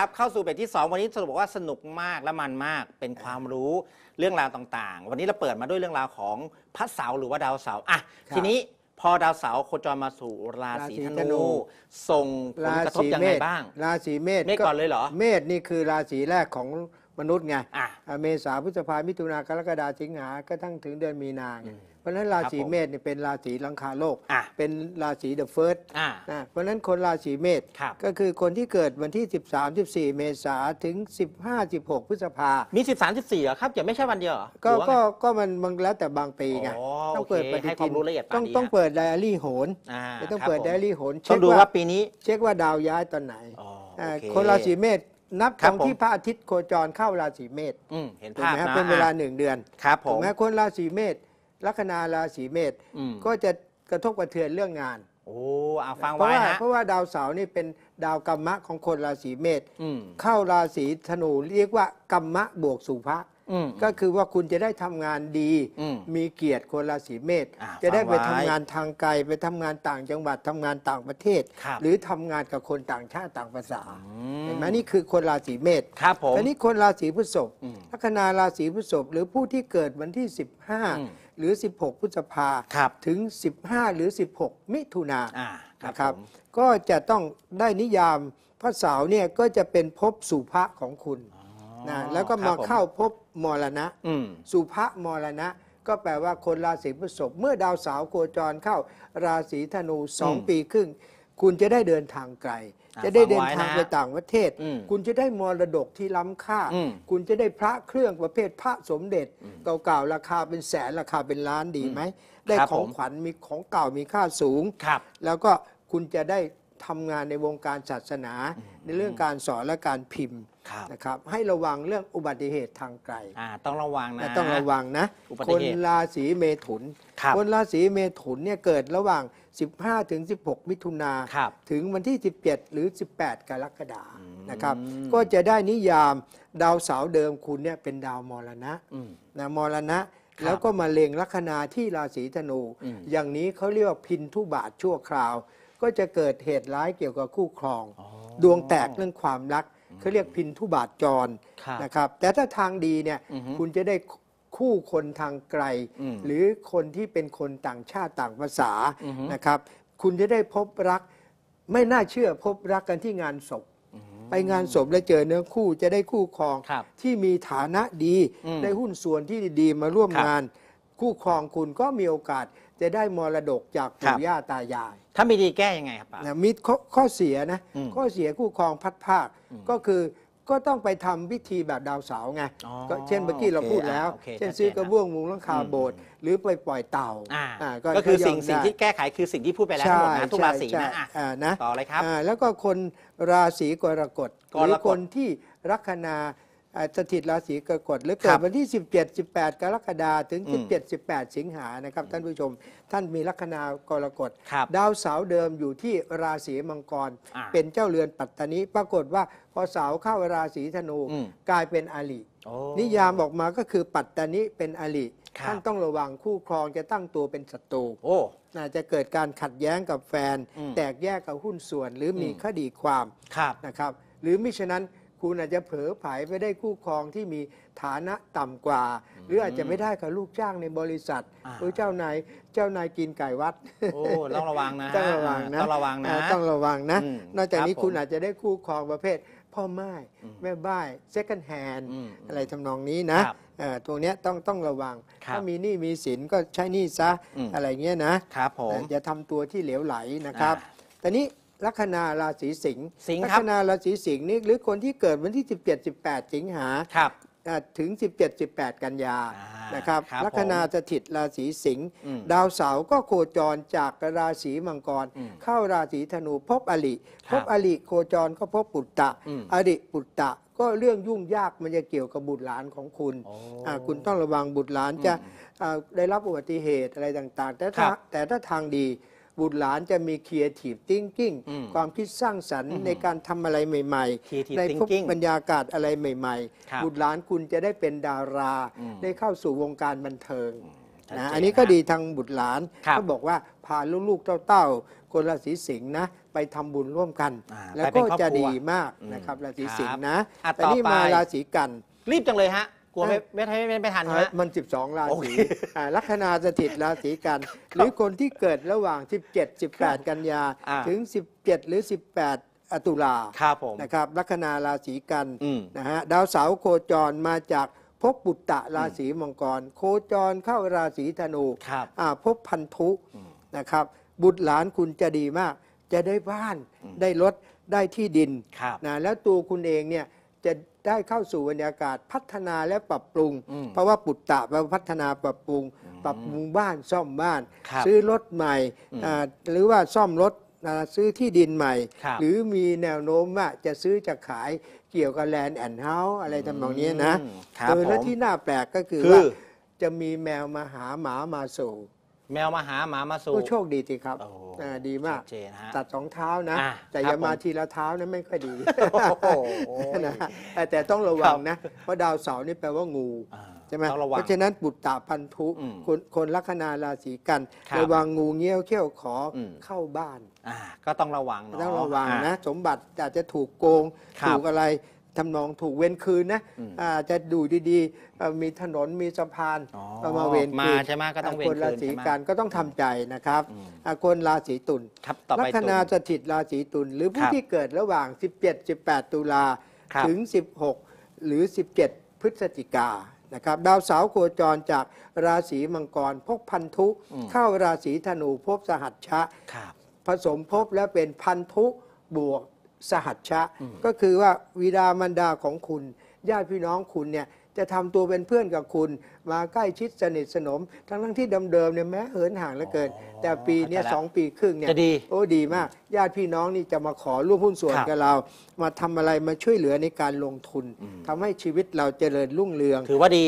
ครับ เข้าสู่เบรกที่ 2วันนี้สรุปว่าสนุกมากและมันมากเป็นความรู้เรื่องราวต่างๆ วันนี้เราเปิดมาด้วยเรื่องราวของพระเสาร์หรือว่าดาวเสาร์อ่ะ ทีนี้พอดาวเสาร์โคจรมาสู่ราศีธนูนูส่งผลกระทบยังไงบ้าง ราศีเมษเมษก่อนเลยเหรอเมษนี่คือราศีแรกของมนุษย์ไงเมษาพฤษภา มิถุนากรกฎาสิงหา ก็ทั้งถึงเดือนมีนา เพราะนั้นราศีเมษเนี่ยเป็นราศีลังคาโลก เป็นราศีเดอะเฟิร์สเพราะฉะนั้นคนราศีเมษก็คือคนที่เกิดวันที่ 13 14 เมษาถึง 15 16พฤษภา มี 13 14 เหรอครับอย่าไม่ใช่วันเดียวก็ก็ก็มันบางแล้วแต่บางปีไงต้องเปิดปฏิให้ควาทิมนรู้ละเอียดต้องต้องเปิดไดอารี่โหนต้องเปิดไดอารี่โหนต้เช็องคดูว่าปีนี้ เช็คว่าดาวย้ายตอนไหนคนราศีเมษนับคของที่พระอาทิตย์โคจรเข้าราศีเมษเห็นภาพไหมนะเป็นเวลาหนึ่งเดือน ครับผถูกมไหมคนราศีเมษลัคนาราศีเมษก็จะกระทบกระเทือนเรื่องงานโอ้เอาฟังพไว้ราะว่าเพราะว่าดาวเสาร์นี่เป็นดาวกรรมะของคนราศีเมษเข้าราศีธนูเรียกว่ากรรมะบวกสุภะก็คือว่าคุณจะได้ทำงานดีมีเกียรติคนราศีเมษจะได้ไปทำงานทางไกลไปทำงานต่างจังหวัดทำงานต่างประเทศ หรือทำงานกับคนต่างชาติต่างภาษาเห็นไหมนี่คือคนราศีเมษครับผมแต่นี่คนราศีพฤษภลัคนาราศีพฤษภหรือผู้ที่เกิดวันที่ 15 หรือ 16พฤษภาถึง 15 หรือ 16 มิถุนานะครับ ก็จะต้องได้นิยามพระสาวเนี่ยก็จะเป็นภพสุภะของคุณนะแล้วก็มาเข้าพบมรณะสุภมรณะก็แปลว่าคนราศีพฤษภเมื่อดาวเสาวโคจรเข้าราศีธนูสองปีครึ่งคุณจะได้เดินทางไกลจะได้เดินทางไปต่างประเทศ คุณจะได้มรดกที่ล้ำค่า คุณจะได้พระเครื่องประเภทพระสมเด็จ เก่าๆราคาเป็นแสนราคาเป็นล้านดีไหมได้ของขวัญมีของเก่ามีค่าสูงแล้วก็คุณจะได้ทำงานในวงการศาสนาในเรื่องการสอนและการพิมพ์นะครับให้ระวังเรื่องอุบัติเหตุทางไกลต้องระวังนะต้องระวังนะคนราศีเมถุนคนราศีเมถุนเนี่ยเกิดระหว่าง 15ถึง16 มิถุนาถึงวันที่ 17 หรือ 18กรกฎานะครับ ก็จะได้นิยามดาวเสาเดิมคุณเนี่ยเป็นดาวมรณะนะมรณะแล้วก็มาเล็งลัคนาที่ราศีธนู อย่างนี้เขาเรียกว่าพินทุบาทชั่วคราวก็จะเกิดเหตุร้ายเกี่ยวกับคู่ครอง ดวงแตกเรื่องความรักเขาเรียกพินทุบาทจรนะครับแต่ถ้าทางดีเนี่ยคุณจะได้คู่คนทางไกล หรือคนที่เป็นคนต่างชาติต่างภาษานะครับ คุณจะได้พบรักไม่น่าเชื่อพบรักกันที่งานศพไปงานศพแล้วเจอเนื้อคู่จะได้คู่ครอง ที่มีฐานะดีได้หุ้นส่วนที่ดีมาร่วมงานคู่ครองคุณก็มีโอกาส จะได้มรดกจากปู่ย่าตายาย ถ้าไม่ดีแก้ยังไงครับป้ามีข้อเสียนะข้อเสีย คู่ครองพัดภาคก็คือก็ต้องไปทำพิธีแบบดาวเสาวไงก็เช่นเมื่อกี้เราพูดแล้ว เช่นซื้อกระเบื้องมุงลังคาโบสถ์หรือไปปล่อยเต่า ก็คือสิ่งที่แก้ไขคือสิ่งที่พูดไปแล้วทั้งหมดนะทุกราศีนะต่อเลยครับแล้วก็คนราศีกรกฎหรือคนที่ลักนาสถิตราศีกรกฎหรือเกิดวันที่17 18กรกฎาคมถึง17 18สิงหานะครับท่านผู้ชม ท่านมีลัคนากรกฎดาวเสาเดิมอยู่ที่ราศีมังกร เป็นเจ้าเรือนปัตตานีปรากฏว่าพอเสาเข้าราศีธนูกลายเป็นอลินิยามออกมาก็คือปัตตานีเป็นอลิท่านต้องระวังคู่ครองจะตั้งตัวเป็นศัตรูน่าจะเกิดการขัดแย้งกับแฟน แตกแยกกับหุ้นส่วนหรือมีคดีความนะครับ หรือมิฉะนั้นคุณอาจจะเผลอผายไปได้คู่ครองที่มีฐานะต่ำกว่า หรืออาจจะไม่ได้กับลูกจ้างในบริษัทหรืเจ้านายเจ้านายกินไก่วัดโอ้ต้องระวังนะต้องระวังนะต้องระวังนะต้องระวังนะนอกจากนี้คุณอาจจะได้คู่ครองประเภทพ่อไม้แม่บ้าย second hand อะไรทำนองนี้นะตรงนี้ต้องต้องระวัง ถ้ามีหนี้มีสินก็ใช้หนี้ซะอะไรเงี้ยนะครับผมอย่าทำตัวที่เหลวไหลนะครับแต่นี้ลัคนาราศีสิงห์สิงห์ลัคนาราศีสิงห์นี่หรือคนที่เกิดวันที่ 17 18 สิงหาครับถึง 17 18 กันยาานะครับรบลัคนาจะถิตราศีสิงห์ดาวเสาร์ก็โคจรจากราศีมังกร เข้าราศีธนูพบอริพบอริโคจร ก็พบปุตตะอริปุตตะก็เรื่องยุ่งยากมันจะเกี่ยวกับบุตรหลานของคุณ คุณต้องระวังบุตรหลานจะได้รับอุบัติเหตุอะไรต่าง ๆ แต่ถ้าแต่ถ้าทางดีบุตรหลานจะมี creative thinking ความคิดสร้างสรรค์ในการทำอะไรใหม่ ๆ ในพวกบรรยากาศอะไรใหม่ ๆ บุตรหลานคุณจะได้เป็นดาราได้เข้าสู่วงการบันเทิงนะอันนี้ก็ดีทางบุตรหลาน ก็บอกว่าพาลูกๆเต้าๆ คนราศีสิงห์นะ ไปทำบุญร่วมกัน แล้วก็จะดีมากนะครับราศีสิงห์นะแต่นี่มาราศีกัน รีบจังเลยฮะกลัวไม่ไม่ไม่ไม่ไม่ทันนะมัน 12 ราองราศีลัคนาสถิตราศีกัน หรือคนที่เกิดระหว่าง 17 18 กันยางสิถึง 17หรือ18อ่ะตุลาครับผมนะครับลัคนาราศีกัน นะฮะ ดาวเสาร์โคจรมาจากภพบุตตะราศีมังกร โคจรเข้าราศีธนูครับภพบพันธุนะครับ บุตรหลานคุณจะดีมาก จะได้บ้านได้รถ ได้ที่ดินนะแล้วตัวคุณเองเนี่ยจะได้เข้าสู่บรรยากาศพัฒนาและปรับปรุง เพราะว่าปุตตะแปาพัฒนาปรับปรุง ปรับปรุงบ้านซ่อมบ้าน ซื้อรถใหม่ หรือว่าซ่อมรถซื้อที่ดินใหม่ หรือมีแนวโน้มว่าจะซื้อจะขายเกี่ยวกับแลนด์แอนด์เฮาส์อะไรทำนองนี้นะโดยแล้วที่น่าแปลกก็คือคอว่าจะมีแมวมาหาหมามาสู่แมวมาหาหมามาสู่ก็โชคดีจริงครับ ดีมากจตัดสองเท้านะ แต่อย่ามาทีละเท้านั้นไม่ค่อยดีแต่ต้องระวังนะ เพราะดาวเสาร์นี่แปลว่างูใช่ไหมเพราะฉะนั้นบุตตาพันธุ คนลัคนาราศีกัน ระวังงูเงี้ยวเขี้ยวขอเข้าบ้านก็ต้องระวังนะต้องระวังนะ สมบัติอาจจะถูกโกงถูกอะไรทำนองถูกเว้นคืนนะจะดูดีๆ มีถนนมีสะพานมาเว้นคืน มาใช่ไหมก็ต้องเว้นคืนราศีใช่กันก็ต้องทำใจนะครับ คนราศีตุลลัคนาสถิตราศีตุลหรือผู้ที่เกิดระหว่าง 17 18 ตุลาถึง 16 หรือ 17 พฤศจิกานะครับดาวเสาโคจรจากราศีมังกรพบพันธุ เข้าราศีธนูพบสหัชชะผสมพบและเป็นพันธุบวกสหัชชะ ก็คือว่าวิดามันดาของคุณ ญาติพี่น้องคุณเนี่ย จะทำตัวเป็นเพื่อนกับคุณ มาใกล้ชิดสนิทสนม ทั้งทั้งที่เดิมเนี่ยแม้เหินห่างแล้วเกิน แต่ปีนี้สองปีครึ่งเนี่ยโอ้ดีมาก ญาติพี่น้องนี่จะมาขอร่วมหุ้นส่วนกับเรา มาทำอะไรมาช่วยเหลือในการลงทุน ทำให้ชีวิตเราเจริญรุ่งเรือง ถือว่าดี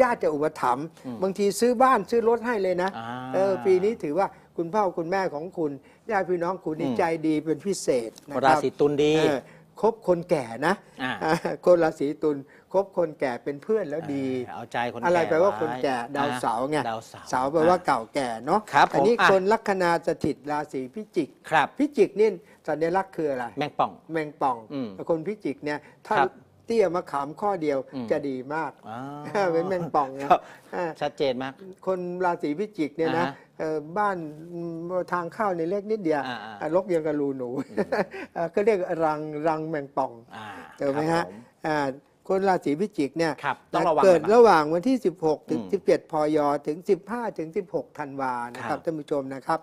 ญาติจะอุปถัมภ์บางทีซื้อบ้านซื้อรถให้เลยนะ เออปีนี้ถือว่าคุณพ่อคุณแม่ของคุณญาติพี่น้องคุณนีใจดีเป็นพิเศษนะคราราศีตุลดีคบคนแก่นะ คนราศีตุลคบคนแก่เป็นเพื่อนแล้วดีเอาใจคนแก่อะไรแปลว่าคนแก่ดาวเสาร์ไงดาวเสาร์แปลว่าเก่าแก่เนาะครับอันนี้คนลัคนาสถิตราศีพิจิกครับ พิจิกนี่สัญลักษณ์คืออะไรแมงป่องแมงป่องคนพิจิกเนี่ยถ้าเตี้ยมะขามข้อเดียวจะดีมากเป็นแมงป่องนะชัดเจนมาก คนราศีพิจิกเนี่ยนะบ้านทางเข้าในเล็กนิดเดียวลกยังกระรูหนู ก็เรียกรังรังแมงป่องเจอไหมฮะคนราศีพิจิกเนี่ยต้องระวังเกิดระหว่างวันที่ 16ถึง17 พย ถึง 15ถึง16ธันวานะครับท่านผู้ชมนะครับ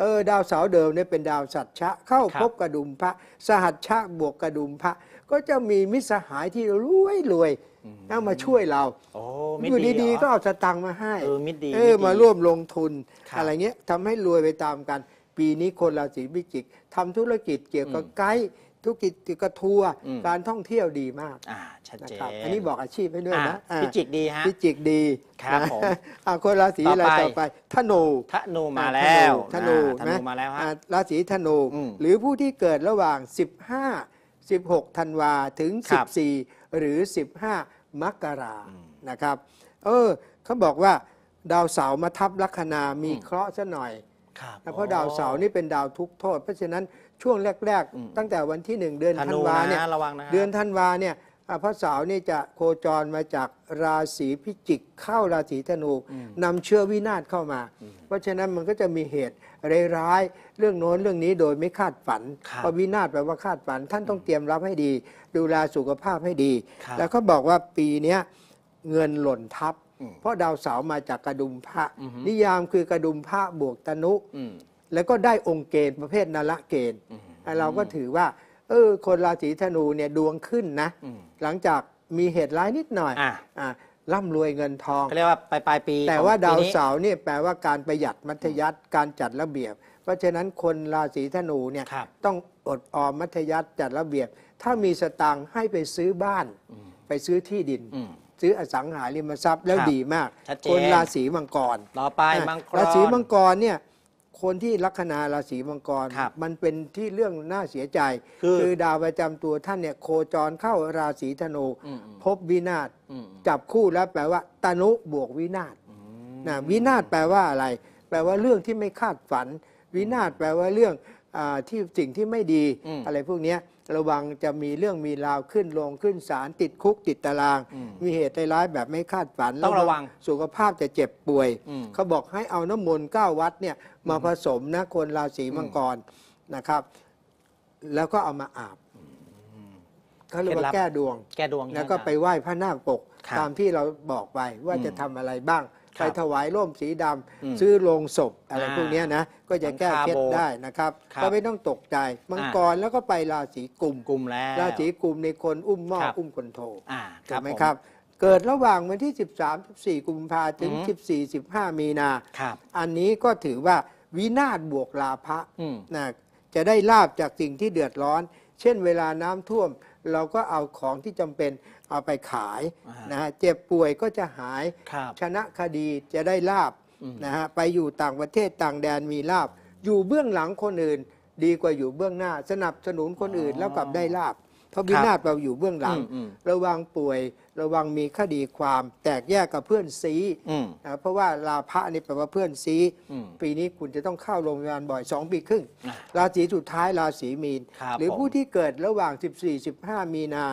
เออดาวเสาเดิมเนี่ยเป็นดาวสัจชะ เข้าพบกระดุมพระสหัสชะบวกกระดุมพระก็จะมีมิตรสหายที่รวยรวยน่ามาช่วยเราอยู่ดีๆก็เอาสตังค์มาให้ เออมิตรดี เออมาร่วมลงทุน อะไรเงี้ยทำให้รวยไปตามกัน ปีนี้คนราศีพิจิกทำธุรกิจเกี่ยวกับไกด์ธุรกิจกระทัวการท่องเที่ยวดีมากชัดนะเจนครับอันนี้บอกอาชีพให้ด้วยนะพิจิกดีฮะ พิจิกดีครับผมอ่าคนราศีอะไรต่อไปธนูธนูมาแล้วธนูธนูมาแล้วฮะราศีธนู หรือผู้ที่เกิดระหว่าง 15 16ธันวาถึง 14 หรือ 15 มกรานะครับ เออเขาบอกว่าดาวเสาร์มาทับลัคนามีเคราะห์ซะหน่อยเพราะดาวเสาร์นี่เป็นดาวทุกโทษเพราะฉะนั้นช่วงแรกๆ ตั้งแต่วันที่หนึ่งเดือนธันวาเนี่ยเดือนธันวาเนี่ยพระเสาร์นี่จะโคจรมาจากราศีพิจิกเข้าราศีธนูนำเชื้อวินาศเข้ามา เพราะฉะนั้นมันก็จะมีเหตุร้ายเรื่องโน้นเรื่องนี้โดยไม่คาดฝัน เพราะวินาศแปลว่าคาดฝันท่านต้องเตรียมรับให้ดีดูแลสุขภาพให้ดี แล้วก็บอกว่าปีนี้เงินหล่นทับเพราะดาวเสาร์มาจากกระดุมพระนิยามคือกระดุมพระบวกตนุแล้วก็ได้องค์เกณฑ์ประเภทนละเกณฑ์เราก็ถือว่าเออคนราศีธนูเนี่ยดวงขึ้นนะ หลังจากมีเหตุร้ายนิดหน่อยอ่าร่ำรวยเงินทองเรียกว่าปลายปลายปี แต่ว่าดาวเสาร์นี่แปลว่าการประหยัดมัธยัติการจัดระเบียบ เพราะฉะนั้นคนราศีธนูเนี่ยต้องอดออมมัธยัติจัดระเบียบ ถ้ามีสตังค์ให้ไปซื้อบ้านไปซื้อที่ดิน ซื้ออสังหาริมทรัพย์แล้วดีมาก คนราศีมังกรต่อไปมังกรราศีมังกรเนี่ยคนที่ลัคนาราศีมังกรรมันเป็นที่เรื่องน่าเสียใจ คือ ดาวประจำตัวท่านเนี่ยโคจรเข้าราศีธนู พบวินาศ จับคู่แล้วแปลว่า ตนุบวกวินาศนะวินาศแปลว่าอะไร แปลว่าเรื่องที่ไม่คาดฝัน วินาศแปลว่าเรื่องที่สิ่งที่ไม่ดีอะไรพวกนี้ระวังจะมีเรื่องมีราวขึ้นลงขึ้นศาลติดคุกติดตาราง มีเหตุร้ายแบบไม่คาดฝันต้องระวังสุขภาพจะเจ็บป่วย เขาบอกให้เอาน้ำมนต์เก้าวัดเนี่ยมาผสมนะคนราศีมังกร นะครับ แล้วก็เอามาอาบเขาเรียกว่าแก้ดวง แก้ดวง แล้วก็ไปไหว้พระนาคปกตามที่เราบอกไปว่าจะทำอะไรบ้างไปถวายร่มสีดำซื้อโรงศพอะไรพวกนี้นะ ก็จะแก้เคล็ดได้นะครับ ก็ไม่ต้องตกใจมังกรแล้วก็ไปราศีกุมกุมแล้ว ราศีกุมในคนอุ้มหม้ออุ้มคนโถถูกไหมครับ เกิดระหว่างวันที่ 13 14 กุมภาถึง 14 15 มีนา อันนี้ก็ถือว่าวินาศบวกลาภะนะจะได้ลาบจากสิ่งที่เดือดร้อน เช่นเวลาน้ำท่วม เราก็เอาของที่จำเป็นเอาไปขายนะฮะเจ็บป่วยก็จะหาย ชนะคดีจะได้ลาบนะฮะไปอยู่ต่างประเทศต่างแดนมีลาบ อยู่เบื้องหลังคนอื่นดีกว่าอยู่เบื้องหน้าสนับสนุนคนอื่นแล้วกลับได้ลาบเพราะวินาศเราอยู่เบื้องหลัง ระวังป่วยระวังมีคดีความแตกแยกกับเพื่อนซีนะเพราะว่าลาภะนี่แปลว่าเพื่อนซีปีนี้คุณจะต้องเข้าโรงพยาบาลบ่อย2ปีครึ่งราศีสุดท้ายราศีมีนหรือผู้ที่เกิดระหว่าง 14-15 มีนา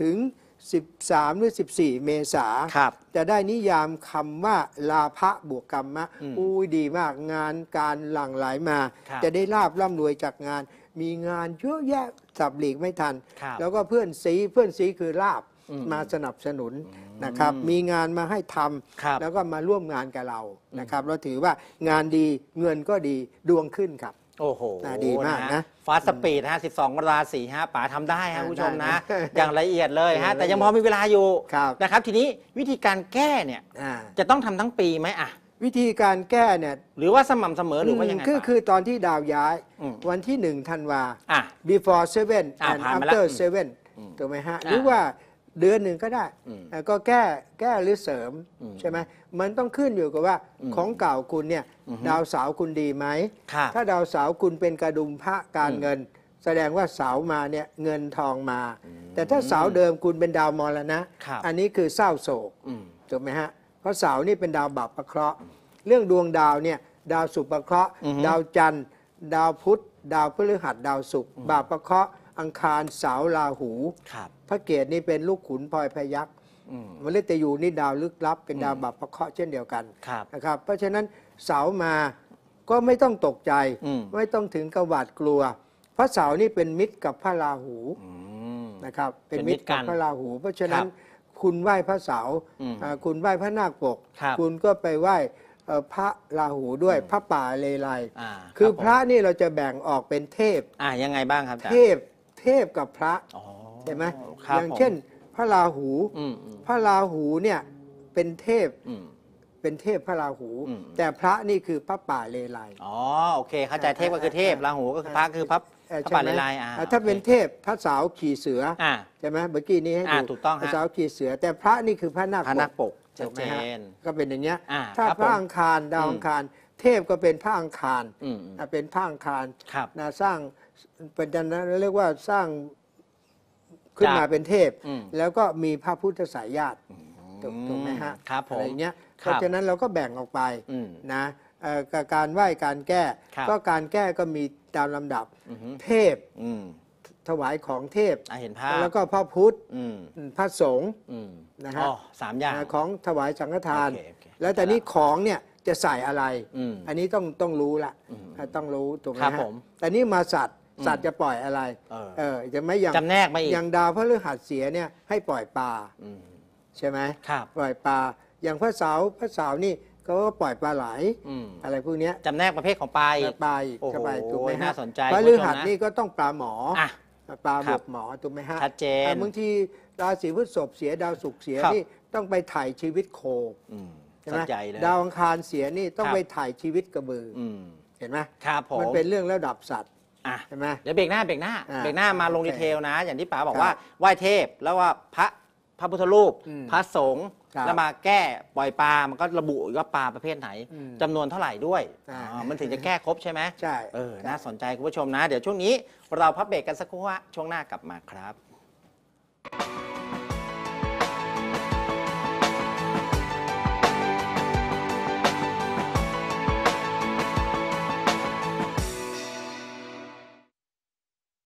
ถึง13หรือ14 เมษาครับ จะได้นิยามคำว่าลาภะบวกกรรมะอุ้ยดีมากงานการหลั่งไหลมา จะได้ลาบร่ำรวยจากงาน มีงานเยอะแยะ สับหลีกไม่ทัน แล้วก็เพื่อนสีเพื่อนสีคือลาบมาสนับสนุนนะครับ มีงานมาให้ทำำแล้วก็มาร่วมงานกับเรานะครับเราถือว่างานดีเงินก็ดีดวงขึ้นครับโอ้โห ดีมากนะฟาสปีดฮะ 12ราศีฮะป๋าทำได้ฮะ ผู้ชมนะ อย่างละเอียดเลยฮะ แต่ยังพอมีเวลาอยู่นะครับ ทีนี้วิธีการแก้เนี่ย จะต้องทำทั้งปีไหมอ่ะ วิธีการแก้เนี่ย หรือว่าสม่ำเสมอหรือว่ายังไง คือคือตอนที่ดาวย้าย วันที่หนึ่งธันวา before seven and after seven ถูกไหมฮะ หรือว่าเดือนหนึ่งก็ได้ก็แก้แก้หรือเสริมใช่ไหมมันต้องขึ้นอยู่กับว่าของเก่าคุณเนี่ยดาวเสาคุณดีไหมถ้าดาวเสาคุณเป็นกระดุมพระการเงิน แสดงว่าเสามาเนี่ยเงินทองมา แต่ถ้าเสาเดิมคุณเป็นดาวมรณะอันนี้คือเศร้าโศกถูกไหมฮะเพราะเสานี่เป็นดาวบาปประเคราะห์ เรื่องดวงดาวเนี่ยดาวสุปประเคราะห์ดาวจันทร์ดาวพุธดาวพฤหัส ดาวศุกร์บาปประเคราะห์อังคารเสาราหูพระเกียรตินี่เป็นลูกขุนพลอยพยักษ์มฤตยูนี่ดาวลึกลับเป็นดาวบับพระเคราะห์เช่นเดียวกันนะครับ เพราะฉะนั้นเสามาก็ไม่ต้องตกใจไม่ต้องถึงกระหวาดกลัว พระเสานี่เป็นมิตรกับพระราหูนะครับ เป็นมิตรกับพระราหู เพราะฉะนั้นคุณไหว้พระเสาคุณไหว้พระนาคปก คุณก็ไปไหว้พระราหูด้วยพระป่าเลไลคือพระนี่เราจะแบ่งออกเป็นเทพอ่ายังไงบ้างครับเทพเทพกับพระเห็นไหมอย่างเช่นพระราหูพระราหูเนี่ยเป็นเทพเป็นเทพพระราหู แต่พระนี่คือพระป่าเลไลอ๋อโอเคเข้าใจเทพก็คือเทพราหูก็คือพระคือพระป่าเลไลอ่าถ้าเป็นเทพพระสาวขี่เสืออ่าใช่ไหมเมื่อกี้นี้ให้ดูถูกต้องพระสาวขี่เสือ แต่พระนี่คือพระนาคปกชัดเจนก็เป็นอย่างเงี้ยถ้าพระอังคารดาวอังคารเทพก็เป็นพระอังคารอ่าเป็นพระอังคารนะสร้างเป็นดันเรียกว่าสร้างขึ้นมาเป็นเทพแล้วก็มีพระพุทธสายญาติถูกไหมฮะครับผมอะไรเงี้ยเพราะฉะนั้นเราก็แบ่งออกไปนะกับการไหว้ การแก้ก็การแก้ก็มีตามลำดับเทพ ถวายของเทพเห็นภาพแล้วก็พระพุทธพระสงฆ์นะฮะสามอย่างของถวายสังฆทาน แล้วแต่นี้ของเนี่ยจะใส่อะไรอันนี้ต้องต้องรู้ละต้องรู้ถูกไหมครับฮะแต่นี่มาสัตว์สัตว์จะปล่อยอะไร เออเอจะไม่อย่างจำแนกไม่อีก อย่างดาวพระฤหัสเสียเนี่ยให้ปล่อยปลาใช่ไหมครับปล่อยปลา อย่างพระเสาว พระเสาวนี่ก็ปล่อยปลาไหลอะไรพวกนี้จำแนกประเภทของปลาปลาอีกโอ้โหาไปถูกไหมฮะน่าสนใจพระฤหัสนี่ก็ต้องปลาหมอ ปลาบกบหมอถูกไหมฮะ ชัดเจน บางทีราศีพฤษภเสีย ดาวศุกร์เสียนี่ต้องไปถ่ายชีวิตโคใช่ไหมเจดาวอังคารเสียนี่ต้องไปถ่ายชีวิตกระบืออเห็นไหมมมันเป็นเรื่องระดับสัตว์่ะใช่ไหมเดี๋ยวเบรกหน้าเบรกหน้าเบรกหน้ามาลงดีเทลนะ อย่างที่ป๋าบอกว่าไหว้เทพ แล้วว่าพระพระพุทธรูปพระสงฆ์แล้วมาแก้ปล่อยปลา มันก็ระบุว่าปลาประเภทไหน จำจำนวนเท่าไหร่ด้วย มันถึงจะแก้ครบใช่ไหมใช่เออ น่าสนใจคุณผู้ชมนะ เดี๋ยวช่วงนี้เราพักเบรกกันสักครู่ะช่วงหน้ากลับมาครับ